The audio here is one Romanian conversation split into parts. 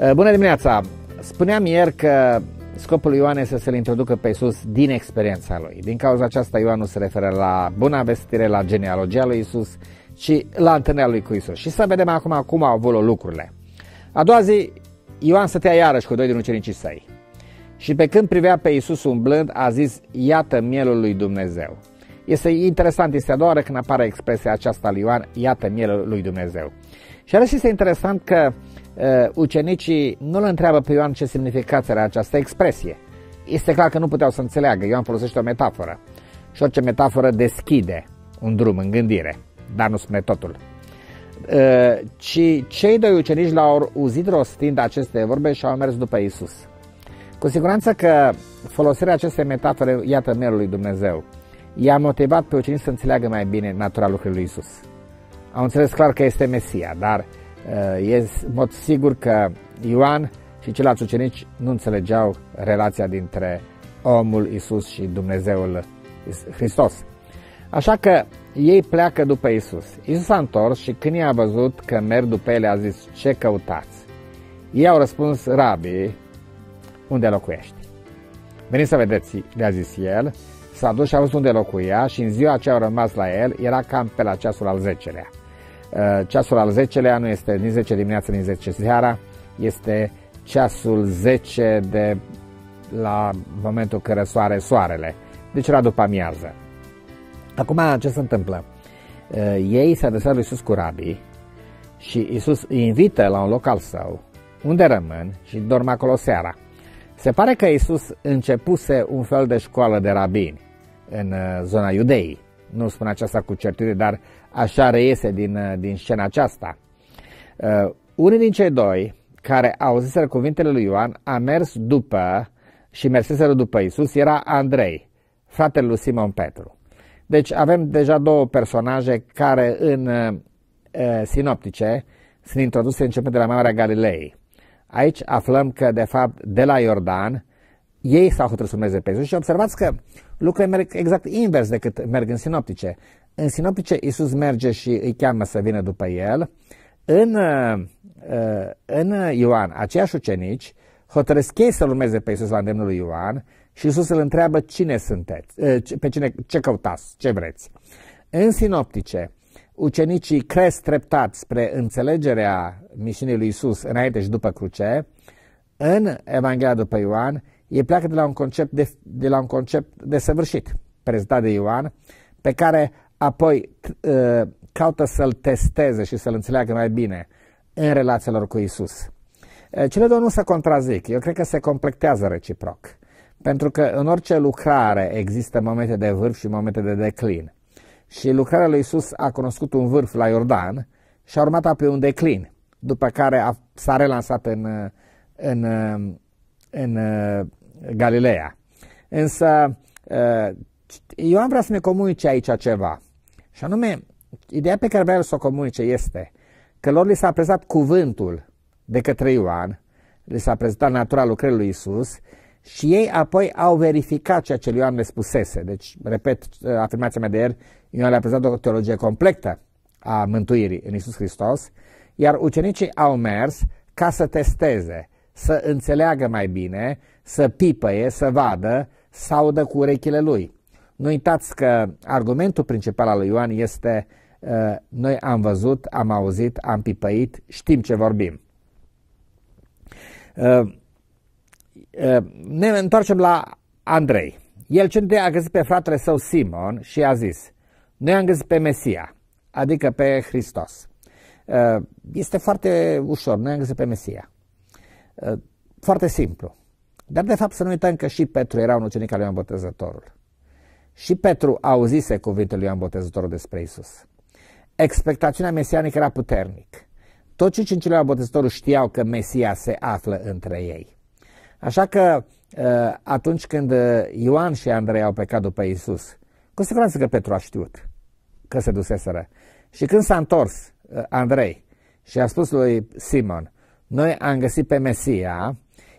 Eh, bună dimineața! Spuneam ieri că scopul lui Ioan este să-L introducă pe Isus din experiența lui. Din cauza aceasta Ioan nu se referă la buna vestire, la genealogia lui Isus, ci la întâlnirea lui cu Isus. Și să vedem acum cum au avut lucrurile. A doua zi, Ioan stătea iarăși cu doi din ucenicii săi. Și pe când privea pe Isus umblând, a zis, iată mielul lui Dumnezeu. Este interesant, este a doua oară când apare expresia aceasta lui Ioan, iată mielul lui Dumnezeu. Și arăși este interesant că uh, Uh, ucenicii nu-l întreabă pe Ioan ce semnificație are această expresie. Este clar că nu puteau să înțeleagă, Ioan folosește o metaforă și orice metaforă deschide un drum în gândire, dar nu spune totul. Uh, ci cei doi ucenici l-au auzit rostind aceste vorbe și au mers după Isus. Cu siguranță că folosirea acestei metafore, iată merul lui Dumnezeu, i-a motivat pe ucenici să înțeleagă mai bine natura lucrurilor lui Isus. Au înțeles clar că este Mesia, dar uh, Eh, e în mod sigur că Ioan și ceilalți ucenici nu înțelegeau relația dintre omul Isus și Dumnezeul Hristos. Așa că ei pleacă după Isus. Isus s-a întors și când i-a văzut că merg după ele, a zis, ce căutați? Ei au răspuns, rabi, unde locuiești? Veniți să vedeți, le-a zis el, s-a dus și a văzut unde locuia și în ziua ce au rămas la el era cam pe la ceasul al zecelea. Eh, ceasul al 10-lea nu este nici 10 dimineața, nici 10 seara, este ceasul 10 de la momentul când răsoare soarele. Deci era după amiază. Acum ce se întâmplă? Eh, ei se adresează lui Iisus cu rabii și Iisus îi invită la un loc al său, unde rămân și dorm acolo seara. Se pare că Iisus începuse un fel de școală de rabini în eh, zona iudeii nu spun aceasta cu certitudine, dar așa reiese din, uh, din scena aceasta. Uh, unii din cei doi care auziseră cuvintele lui Ioan a mers după și merseseră după Isus era Andrei, fratele lui Simon Petru. Deci avem deja două personaje care în uh, uh sinoptice sunt introduse începând de la Marea Galilei. Aici aflăm că de fapt de la Iordan uh, ei s-au hotărât să urmeze pe Isus. și observați că lucrurile merg exact invers decât merg în sinoptice. În sinoptice Isus merge și îi cheamă să vină după el. În, uh, în Ioan, aceiași ucenici hotărăsc ei să-L urmeze pe Isus la îndemnul lui Ioan și Isus îl întreabă cine sunteți, uh, pe cine, ce căutați, ce vreți. În sinoptice, ucenicii cresc treptat spre înțelegerea misiunii lui Isus înainte și după cruce, în Evanghelia după Ioan, ei pleacă de la un concept, de, de la un concept desăvârșit prezentat de Ioan, pe care apoi uh, caută să-l testeze și să-l înțeleagă mai bine în relația lor cu Isus. Uh, cele două nu se contrazic, eu cred că se completează reciproc, pentru că în orice lucrare există momente de vârf și momente de declin. Și lucrarea lui Isus a cunoscut un vârf la Iordan și a urmat apoi un declin, după care a, s-a relansat în, uh, în, uh, în, în Galileea. Însă eu eh, am vrea să ne comunice aici ceva. Și anume, ideea pe care vreau să o comunice este că lor li s-a prezentat cuvântul de către Ioan, li s-a prezentat natura lucrării lui Isus și ei apoi au verificat ceea ce Ioan le spusese. Deci, repet eh, afirmația mea de ieri, Ioan le-a prezentat o teologie completă a mântuirii în Isus Hristos, iar ucenicii au mers ca să testeze, să înțeleagă mai bine, să pipăie, să vadă, să audă cu urechile lui. Nu uitați că argumentul principal al lui Ioan este uh, noi am văzut, am auzit, am pipăit, știm ce vorbim. Uh, uh, ne întoarcem la Andrei. El ce a găsit pe fratele său Simon și a zis, noi am găsit pe Mesia, adică pe Hristos. Este foarte ușor, noi am găsit pe Mesia. Foarte simplu. Dar de fapt să nu uităm că și Petru era un ucenic al lui Botezătorul. Și Petru auzise cuvintele lui Botezătorul despre Isus. Expectațiunea mesianică era puternică. Toți ce cinci lui Botezătorul știau că Mesia se află între ei. Așa că uh, atunci când uh, Ioan și Andrei au plecat după Isus, cu siguranță că Petru a știut că se duseseră. Și când s-a întors uh, Andrei și a spus lui Simon, noi am găsit pe Mesia,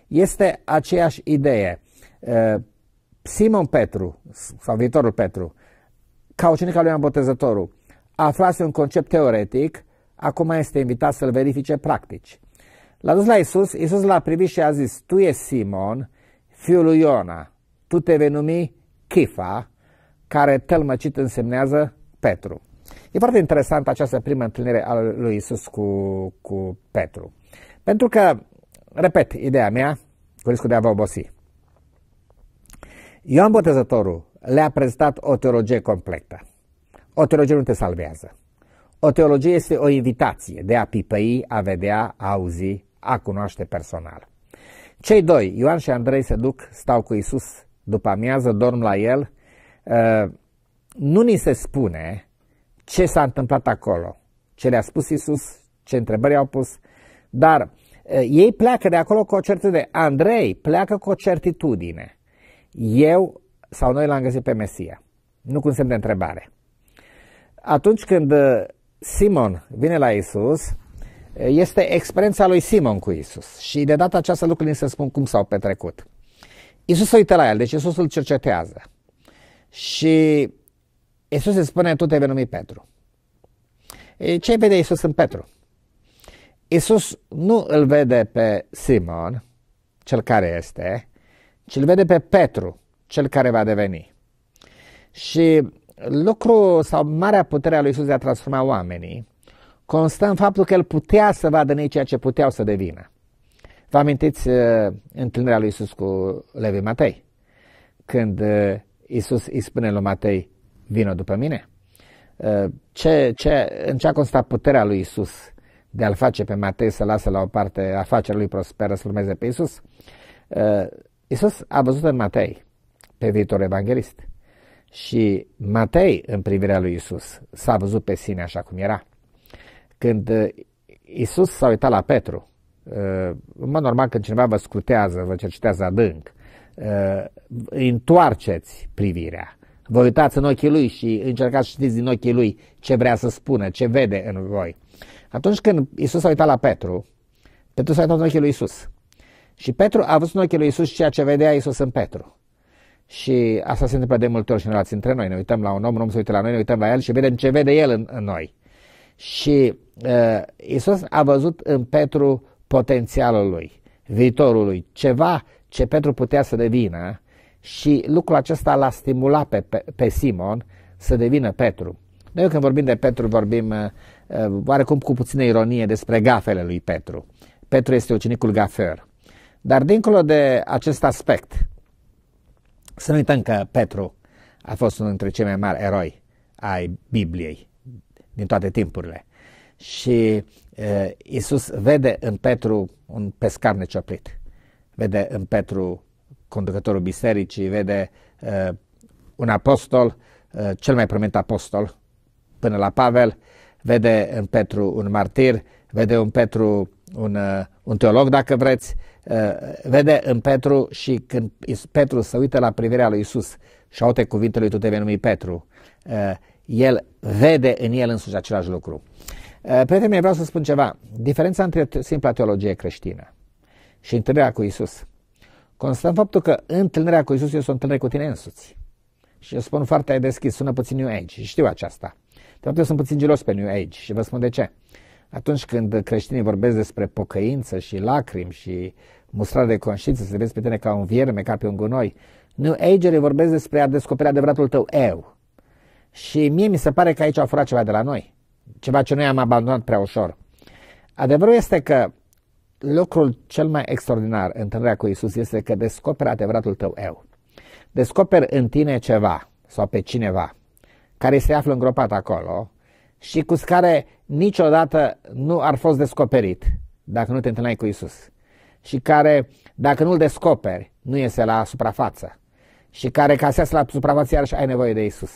este aceeași idee. Simon Petru, sau viitorul Petru, ca ucenic al lui Ioan Botezătorul, aflase un concept teoretic, acum este invitat să-l verifice practici. L-a dus la Isus, Isus l-a privit și a zis, tu e Simon, fiul lui Iona, tu te vei numi Chifa, care tălmăcit însemnează Petru. E foarte interesant această primă întâlnire a lui Isus cu, cu Petru. Pentru că repet, ideea mea, cu riscul de a vă obosi. Ioan Botezătorul le-a prezentat o teologie completă. O teologie nu te salvează. O teologie este o invitație de a pipăi, a vedea, a auzi, a cunoaște personal. Cei doi, Ioan și Andrei, se duc, stau cu Isus după amiază, dorm la el. Uh, nu ni se spune ce s-a întâmplat acolo, ce le-a spus Isus, ce întrebări au pus, dar Eh, ei pleacă de acolo cu o certitudine. Andrei pleacă cu o certitudine. Eu sau noi l-am găsit pe Mesia. Nu cu un semn de întrebare. Atunci când eh, Simon vine la Isus, eh, este experiența lui Simon cu Isus. Și de data aceasta lucrurile se spun cum s-au petrecut. Isus se uită la el, deci Isus îl cercetează. Și Isus îi spune, tu te vei numi Petru. Ce vede Isus în Petru? Isus nu îl vede pe Simon, cel care este, ci îl vede pe Petru, cel care va deveni. Și lucru sau marea putere a lui Isus de a transforma oamenii constă în faptul că el putea să vadă în ei ceea ce puteau să devină. Vă amintiți uh, întâlnirea lui Isus cu Levi Matei? Când uh, Isus îi spune lui Matei, vină după mine. Uh, ce, ce, în ce a constat puterea lui Isus de a-l face pe Matei să lasă la o parte afacerea lui prosperă să urmeze pe Isus, uh, Isus a văzut în Matei pe viitor evanghelist și Matei, în privirea lui Isus, s-a văzut pe sine așa cum era. Când uh, Isus s-a uitat la Petru, uh, în mod normal când cineva vă scutează, vă cercetează adânc, întoarceți privirea, vă uitați în ochii lui și încercați să știți din ochii lui ce vrea să spună, ce vede în voi. Atunci când Isus a uitat la Petru, Petru s-a uitat în ochii lui Isus. Și Petru a văzut în ochii lui Isus ceea ce vedea Isus în Petru. Și asta se întâmplă de multe ori și în relații între noi. Ne uităm la un om, un om se uită la noi, ne uităm la el și vedem ce vede el în, în noi. Și uh, Isus a văzut în Petru potențialul lui, viitorul lui, ceva ce Petru putea să devină și lucrul acesta l-a stimulat pe, pe, pe Simon să devină Petru. Noi când vorbim de Petru vorbim uh, uh, oarecum cu puțină ironie despre gafele lui Petru. Petru este ucenicul gafer. Dar dincolo de acest aspect, să nu uităm că Petru a fost unul dintre cei mai mari eroi ai Bibliei din toate timpurile. Și uh, Isus vede în Petru un pescar necioplit, vede în Petru conducătorul bisericii, vede uh, un apostol, uh, cel mai prominent apostol până la Pavel, vede în Petru un martir, vede în Petru un, uh, un teolog, dacă vreți, uh, vede în Petru și când Petru se uită la privirea lui Isus și aute cuvintele lui, tu te vei numi Petru, uh, el vede în el însuși același lucru. Prietenii mei, vreau să spun ceva. Diferența între simpla teologie creștină și întâlnirea cu Isus constă în faptul că întâlnirea cu Isus este o întâlnire cu tine însuți. Și eu spun foarte deschis, sună puțin New Age și știu aceasta. Dar eu sunt puțin gelos pe New Age și vă spun de ce. Atunci când creștinii vorbesc despre pocăință și lacrimi și mustrare de conștiință, se vezi pe tine ca un vierme, ca pe un gunoi, New age vorbesc despre a descoperi adevăratul tău eu. Și mie mi se pare că aici au furat ceva de la noi, ceva ce noi am abandonat prea ușor. Adevărul este că lucrul cel mai extraordinar în întâlnirea cu Isus este că descoperi adevăratul tău eu. Descoperi în tine ceva sau pe cineva care se află îngropat acolo și cu care niciodată nu ar fost descoperit dacă nu te întâlneai cu Isus și care, dacă nu-l descoperi, nu iese la suprafață și care, ca să iasă la suprafață, iarăși ai nevoie de Isus.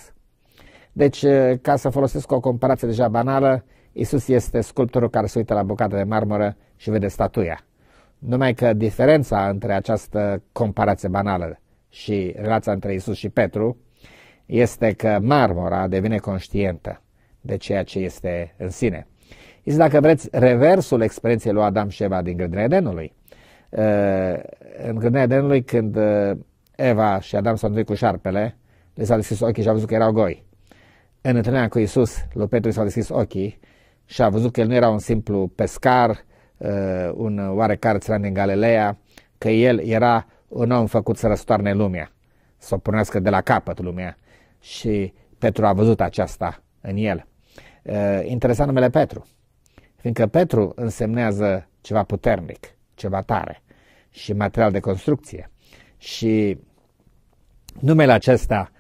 Deci, eh, ca să folosesc o comparație deja banală, Isus este sculptorul care se uită la bucată de marmură și vede statuia. Numai că diferența între această comparație banală și relația între Isus și Petru este că marmora devine conștientă de ceea ce este în sine. Este, dacă vreți, reversul experienței lui Adam și Eva din grădina Edenului. Uh, în grădina Edenului, când uh, Eva și Adam s-au întâlnit cu șarpele, le s-au deschis ochii și au văzut că erau goi. În întâlnirea cu Isus, lui Petru s-au deschis ochii și a văzut că el nu era un simplu pescar, uh, un oarecare țăran din Galileea, că el era un om făcut să răstoarne lumea, să o pornească de la capăt lumea și Petru a văzut aceasta în el. Interesant numele Petru, fiindcă Petru însemnează ceva puternic, ceva tare și material de construcție. Și numele acesta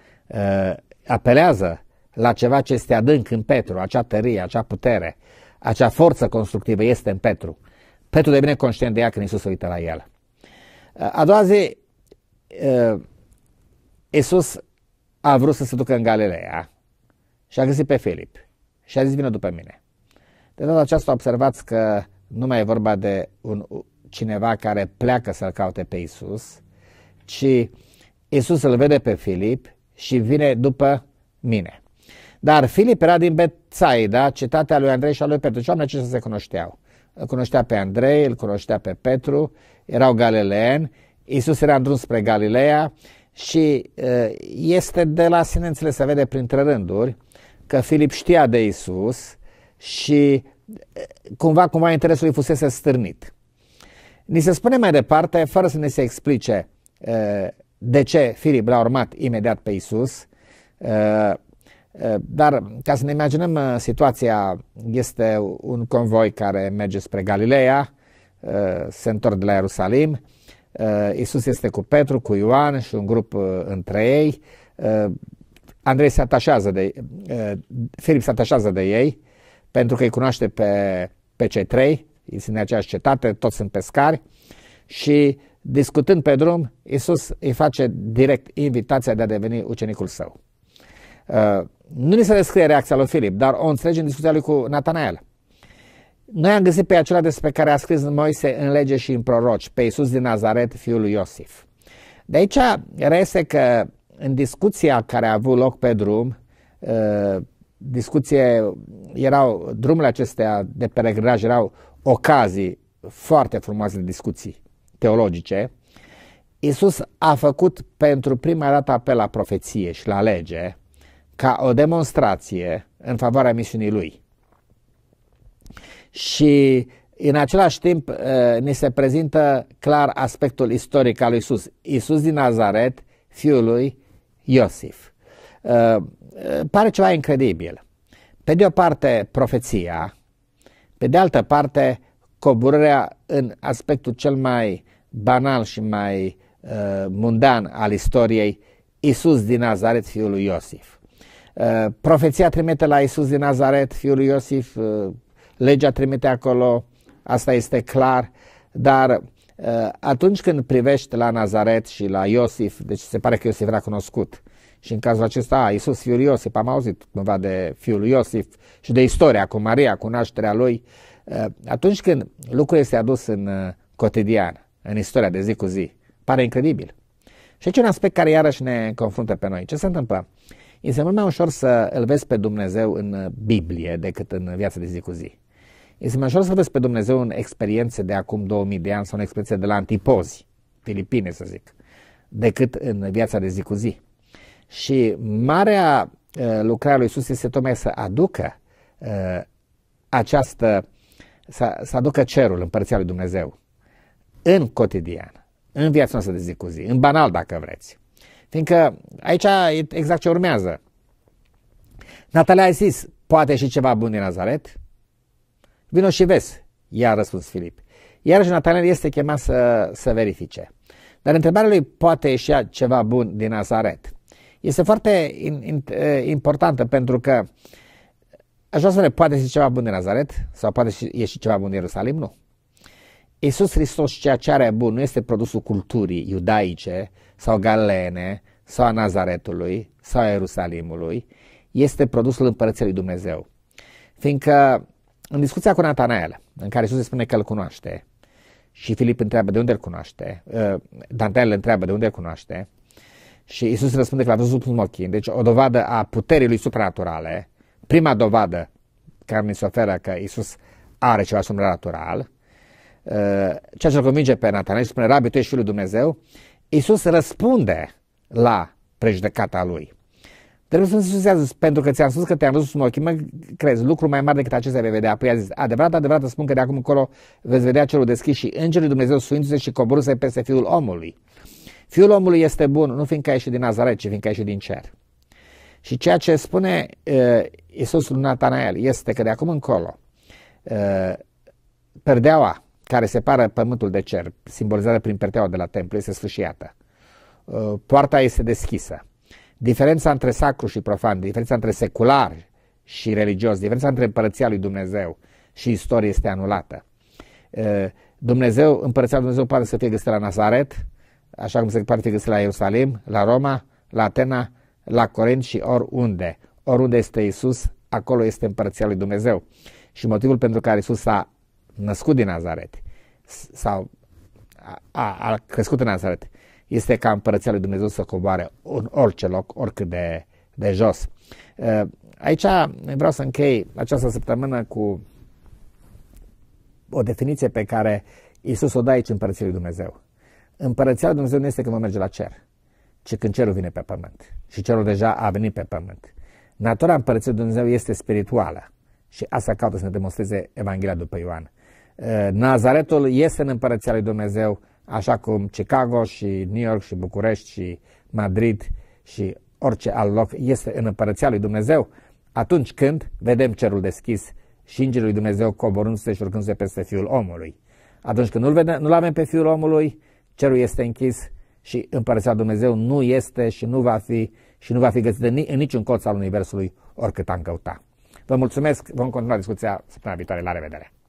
apelează la ceva ce este adânc în Petru, acea tărie, acea putere, acea forță constructivă este în Petru. Petru devine conștient de ea când Isus uită la el. A doua zi, Isus a vrut să se ducă în Galileea și a găsit pe Filip și a zis vină după mine. De data aceasta observați că nu mai e vorba de un, cineva care pleacă să-l caute pe Isus, ci Isus îl vede pe Filip și vine după mine. Dar Filip era din Betsaida, cetatea lui Andrei și a lui Petru. Și oamenii aceștia se cunoșteau. Îl cunoștea pe Andrei, îl cunoștea pe Petru, erau galileeni. Isus era în drum spre Galileea, și este de la sine înțeles, se vede printre rânduri, că Filip știa de Isus și cumva, cumva interesul lui fusese stârnit. Ni se spune mai departe, fără să ne se explice de ce Filip l-a urmat imediat pe Isus, dar ca să ne imaginăm situația, este un convoi care merge spre Galileea, se întorc de la Ierusalim, Eh, Isus este cu Petru, cu Ioan și un grup eh, între ei. Eh, Andrei se atașează de Filip se atașează de ei pentru că îi cunoaște pe, pe cei trei, ei sunt în aceeași cetate, toți sunt pescari și discutând pe drum, Isus îi face direct invitația de a deveni ucenicul său. Nu ni se descrie reacția lui Filip, dar o înțelegem în discuția lui cu Natanael. Noi am găsit pe acela despre care a scris Moise în lege și în proroci, pe Iisus din Nazaret, fiul lui Iosif. De aici reiese că în discuția care a avut loc pe drum, uh, discuție, erau, drumurile acestea de peregrinaj erau ocazii foarte frumoase de discuții teologice, Iisus a făcut pentru prima dată apel la profeție și la lege ca o demonstrație în favoarea misiunii lui și în același timp uh, ni se prezintă clar aspectul istoric al lui Isus. Isus din Nazaret, fiul lui Iosif. Uh, uh, pare ceva incredibil. Pe de o parte profeția, pe de altă parte coborârea în aspectul cel mai banal și mai mundan al istoriei, Isus din Nazaret, fiul lui Iosif. Profeția trimite la Isus din Nazaret, fiul lui Iosif, legea trimite acolo, asta este clar, dar uh, atunci când privești la Nazaret și la Iosif, deci se pare că Iosif era cunoscut, și în cazul acesta, a, Iisus fiul Iosif, am auzit cumva de fiul Iosif și de istoria cu Maria, cu nașterea lui, uh, atunci când lucrul este adus în uh, cotidian, în istoria de zi cu zi, pare incredibil. Și aici un aspect care iarăși ne confruntă pe noi. Ce se întâmplă? Este mult mai ușor să îl vezi pe Dumnezeu în Biblie decât în viața de zi cu zi. Este mai ușor să vezi pe Dumnezeu în experiențe de acum 2000 de ani sau în experiențe de la antipozi, Filipine să zic, decât în viața de zi cu zi. Și marea uh, lucrare lucrare lui Isus este tocmai să aducă uh, această, să, să aducă cerul, împărția lui Dumnezeu, în cotidian, în viața noastră de zi cu zi, în banal dacă vreți. Fiindcă aici e exact ce urmează. Natalia a zis, poate și ceva bun din Nazaret, Vino și vezi, i-a răspuns Filip. Iar Natanel este chemat să, să verifice. Dar întrebarea lui poate ieși ceva bun din Nazaret. Este foarte in, in, eh, importantă pentru că aș vrea să ne poate ieși ceva bun din Nazaret sau poate ieși ceva bun din Ierusalim? Nu. Iisus Hristos, ceea ce are bun, nu este produsul culturii iudaice sau galene sau a Nazaretului sau a Ierusalimului, este produsul împărăției lui Dumnezeu. Fiindcă în discuția cu Natanael, în care Iisus spune că îl cunoaște și Filip întreabă de unde îl cunoaște, uh, Natanael întreabă de unde îl cunoaște și Iisus răspunde că l-a văzut în ochii. Deci o dovadă a puterii lui supranaturale, prima dovadă care ni se oferă că Iisus are ceva supranatural, uh, ceea ce îl convinge pe Natanael și spune, Rabi, tu ești Fiul lui Dumnezeu, Iisus răspunde la prejudecata lui. Trebuie să însusează pentru că ți-am spus că te-am văzut în ochii, mă crezi, lucru mai mare decât acestea vei vedea. Păi a zis, adevărat, adevărat, spun că de acum încolo veți vedea celul deschis și îngerii Dumnezeu suindu-se și coboruse peste fiul omului. Fiul omului este bun, nu fiindcă a ieșit din Nazaret, ci fiindcă a ieșit din cer. Și ceea ce spune uh, lui Natanael este că de acum încolo uh, perdeaua care separă pământul de cer, simbolizată prin perdeaua de la templu, este sfârșiată. Uh, poarta este deschisă diferența între sacru și profan, diferența între secular și religios, diferența între împărăția lui Dumnezeu și istorie este anulată. Uh, Dumnezeu, împărăția lui Dumnezeu poate să fie găsită la Nazaret, așa cum se poate fi găsită la Ierusalim, la Roma, la Atena, la Corint și oriunde. Oriunde este Isus, acolo este împărăția lui Dumnezeu. Și motivul pentru care Isus s-a născut din Nazaret sau a, a, a crescut în Nazaret este ca împărăția lui Dumnezeu să coboare în orice loc, oricât de, de jos. Uh, aici vreau să închei această săptămână cu o definiție pe care Iisus o dă aici împărăția lui Dumnezeu. Împărăția lui Dumnezeu nu este când vom merge la cer, ci când cerul vine pe pământ. Și cerul deja a venit pe pământ. Natura împărăției lui Dumnezeu este spirituală și asta caută să ne demonstreze Evanghelia după Ioan. Uh, Nazaretul este în împărăția lui Dumnezeu, așa cum Chicago și New York și București și Madrid și orice alt loc este în împărăția lui Dumnezeu, atunci când vedem cerul deschis și îngerul lui Dumnezeu coborându-se și urcându-se peste Fiul omului. Atunci când nu-l, nu avem pe Fiul omului, cerul este închis și împărăția lui Dumnezeu nu este și nu va fi și nu va fi găsită în niciun colț al Universului oricât am căuta. Vă mulțumesc, vom continua discuția săptămâna viitoare. La revedere!